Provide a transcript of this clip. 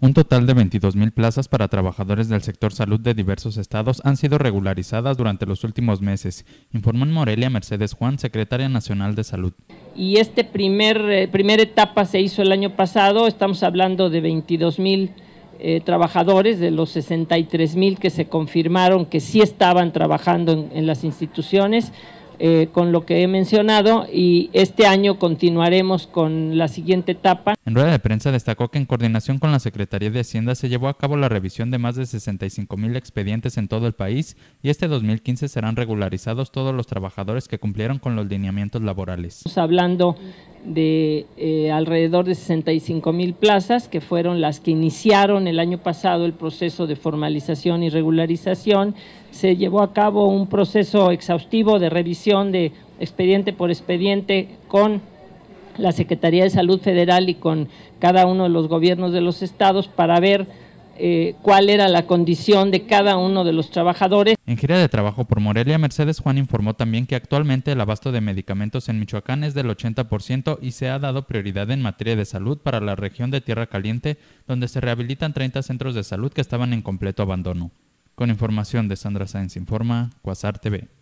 Un total de mil plazas para trabajadores del sector salud de diversos estados han sido regularizadas durante los últimos meses, informó en Morelia Mercedes Juan, secretaria nacional de salud. Y esta primer eh, primera etapa se hizo el año pasado, estamos hablando de 22 mil eh, trabajadores de los mil que se confirmaron que sí estaban trabajando en las instituciones eh, con lo que he mencionado y este año continuaremos con la siguiente etapa. En rueda de prensa destacó que en coordinación con la Secretaría de Hacienda se llevó a cabo la revisión de más de 65 mil expedientes en todo el país y este 2015 serán regularizados todos los trabajadores que cumplieron con los lineamientos laborales. Estamos hablando de eh, alrededor de 65 mil plazas, que fueron las que iniciaron el año pasado el proceso de formalización y regularización. Se llevó a cabo un proceso exhaustivo de revisión de expediente por expediente con la Secretaría de Salud Federal y con cada uno de los gobiernos de los estados para ver eh, cuál era la condición de cada uno de los trabajadores. En gira de trabajo por Morelia, Mercedes Juan informó también que actualmente el abasto de medicamentos en Michoacán es del 80% y se ha dado prioridad en materia de salud para la región de Tierra Caliente, donde se rehabilitan 30 centros de salud que estaban en completo abandono. Con información de Sandra Sáenz Informa, Cuasar TV.